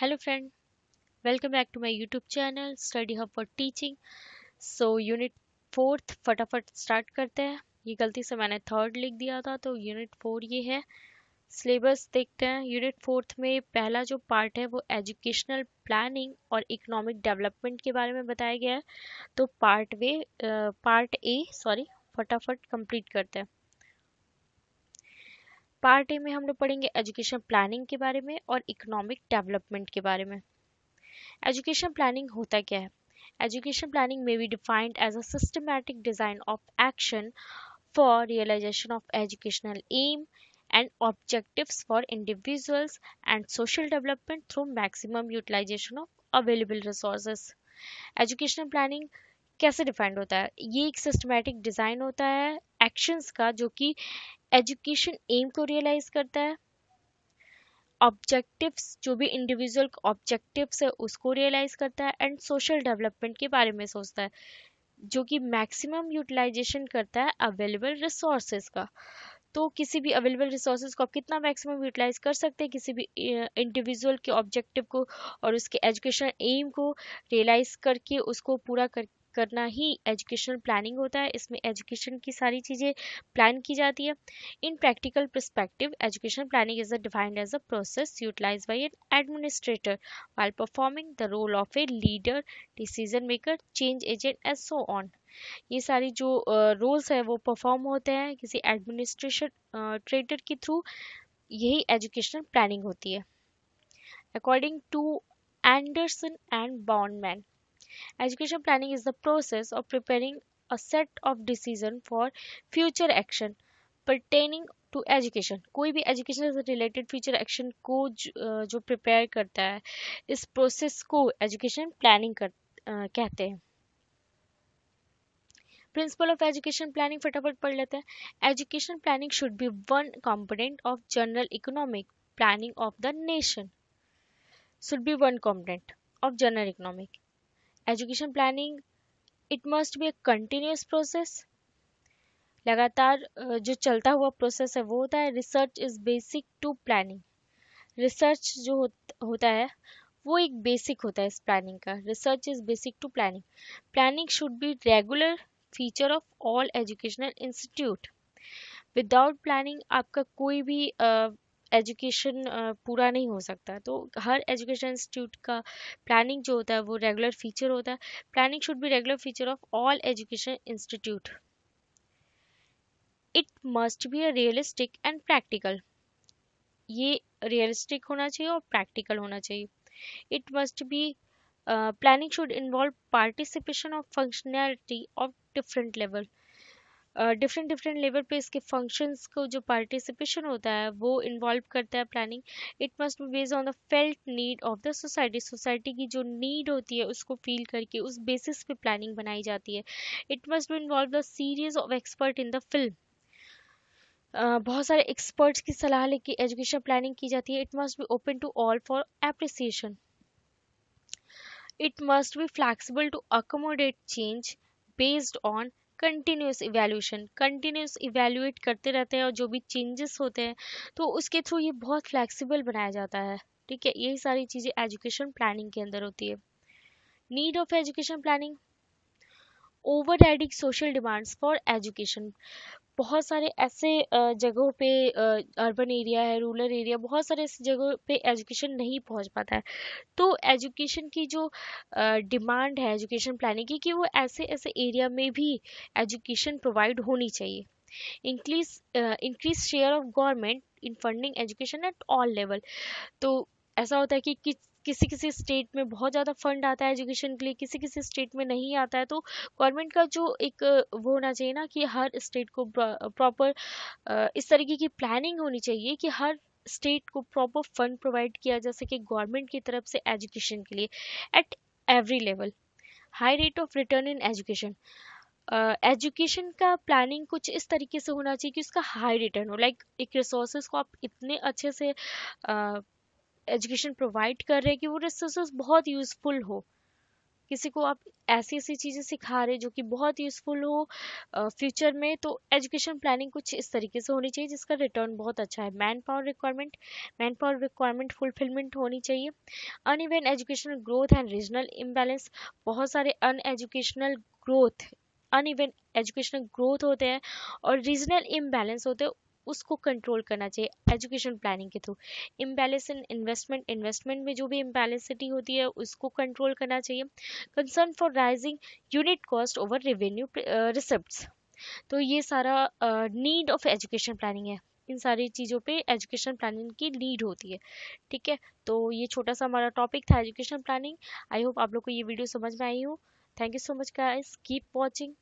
hello friend welcome back to my YouTube channel study hub for teaching so unit fourth फटाफट start करते हैं ये गलती से मैंने थर्ड लिख दिया था तो यूनिट फोर ये है सिलेबस देखते हैं यूनिट फोर्थ में पहला जो पार्ट है वो एजुकेशनल प्लानिंग और इकोनॉमिक डेवलपमेंट के बारे में बताया गया है तो पार्ट वे पार्ट ए सॉरी फटाफट कंप्लीट करते हैं पार्ट ए में हम लोग पढ़ेंगे एजुकेशन प्लानिंग के बारे में और इकोनॉमिक डेवलपमेंट के बारे में एजुकेशन प्लानिंग होता क्या है एजुकेशन प्लानिंग में we defined as a systematic design of action for realization of educational aim and objectives for individuals and social development through maximum utilization of available resources educational planning कैसे defined होता है ये एक systematic design होता है actions का जो कि एजुकेशन एम को रियलाइज करता है ऑब्जेक्टिव्स जो भी इंडिविजुअल ऑब्जेक्टिव्स है उसको रियलाइज करता है एंड सोशल डेवलपमेंट के बारे में सोचता है जो कि मैक्सिमम यूटिलाइजेशन करता है अवेलेबल रिसोर्सेज का तो किसी भी अवेलेबल रिसोर्सेज को आप कितना मैक्सिमम यूटिलाइज कर सकते हैं किसी भी इंडिविजुअल के ऑब्जेक्टिव को और उसके एजुकेशन एम को रियलाइज करके उसको पूरा कर करना ही एजुकेशनल प्लानिंग होता है इसमें एजुकेशन की सारी चीज़ें प्लान की जाती है in practical perspective education planning is defined as a process utilize by an administrator while performing the role of a leader decision maker change agent as so on ये सारी जो रोल्स uh, है वो perform होते हैं किसी administration trader के through यही एजुकेशनल प्लानिंग होती है according to Anderson and Bondman Education planning is the process of preparing a set of decision for future action pertaining to education कोई भी एजुकेशन से रिलेटेड फ्यूचर एक्शन को जो prepare करता है इस प्रोसेस को एजुकेशन प्लानिंग कर कहते हैं प्रिंसिपल ऑफ एजुकेशन प्लानिंग फटाफट पढ़ लेते हैं education planning should be one component of general economic planning of the nation should be one component of general economic education planning it must be a continuous process लगातार जो चलता हुआ process है वो होता है research is basic to planning research जो होता है वो एक बेसिक होता है इस प्लानिंग का research is basic to planning planning should be regular feature of all educational institute without planning आपका कोई भी uh, एजुकेशन पूरा नहीं हो सकता तो हर एजुकेशन इंस्टीट्यूट का प्लानिंग जो होता है वो रेगुलर फीचर होता है planning should be regular feature of all education institute it must be a realistic and practical ये रियलिस्टिक होना चाहिए और प्रैक्टिकल होना चाहिए it must be planning should involve participation of functionality of different level different different level पे इसके functions को जो पार्टिसिपेशन होता है वो इन्वॉल्व करता है planning it must based on the felt need of the society society की जो नीड होती है उसको फील करके उस बेसिस पे प्लानिंग बनाई जाती है it must be involve the series of expert in the film बहुत सारे एक्सपर्ट्स की सलाह लेके एजुकेशन प्लानिंग की जाती है it must be open to all for appreciation it must be flexible to accommodate change based on continuous evaluation continuous evaluate करते रहते हैं और जो भी चेंजेस होते हैं तो उसके थ्रू ये बहुत फ्लैक्सीबल बनाया जाता है ठीक है यही सारी चीज़ें एजुकेशन प्लानिंग के अंदर होती है need of education planning over overriding social demands for education बहुत सारे ऐसे जगहों पे अर्बन एरिया है रूरल एरिया बहुत सारे ऐसी जगहों पे एजुकेशन नहीं पहुंच पाता है तो एजुकेशन की जो डिमांड है एजुकेशन प्लानिंग की कि वो ऐसे ऐसे एरिया में भी एजुकेशन प्रोवाइड होनी चाहिए increase increase share of government in funding education at all level तो ऐसा होता है कि किस किसी किसी स्टेट में बहुत ज़्यादा फंड आता है एजुकेशन के लिए किसी किसी स्टेट में नहीं आता है तो गवर्नमेंट का जो एक वो होना चाहिए ना कि हर स्टेट को प्रॉपर इस तरीके की प्लानिंग होनी चाहिए कि हर स्टेट को प्रॉपर फंड प्रोवाइड किया जा सके गवर्नमेंट की तरफ से एजुकेशन के लिए at every level high rate of return in education education का प्लानिंग कुछ इस तरीके से होना चाहिए कि उसका हाई रिटर्न हो लाइक like, एक रिसोर्सेज को आप इतने अच्छे से uh, एजुकेशन प्रोवाइड कर रहे हैं कि वो रिसोर्सेज बहुत यूज़फुल हो किसी को आप ऐसी ऐसी चीज़ें सिखा रहे जो कि बहुत यूज़फुल हो फ्यूचर में तो एजुकेशन प्लानिंग कुछ इस तरीके से होनी चाहिए जिसका रिटर्न बहुत अच्छा है man power requirement man power requirement fulfilment होनी चाहिए uneven educational growth and regional imbalance बहुत सारे un educational growth uneven educational growth होते हैं और रीजनल इम्बैलेंस होते हैं उसको कंट्रोल करना चाहिए एजुकेशन प्लानिंग के through imbalance in investment investment में जो भी इम्बेलेंसिटी होती है उसको कंट्रोल करना चाहिए concern for rising unit cost over revenue receipt तो ये सारा नीड ऑफ एजुकेशन प्लानिंग है इन सारी चीज़ों पे एजुकेशन प्लानिंग की लीड होती है ठीक है तो ये छोटा सा हमारा टॉपिक था एजुकेशन प्लानिंग आई होप आप लोग को ये वीडियो समझ में आई हो thank you so much guys keep watching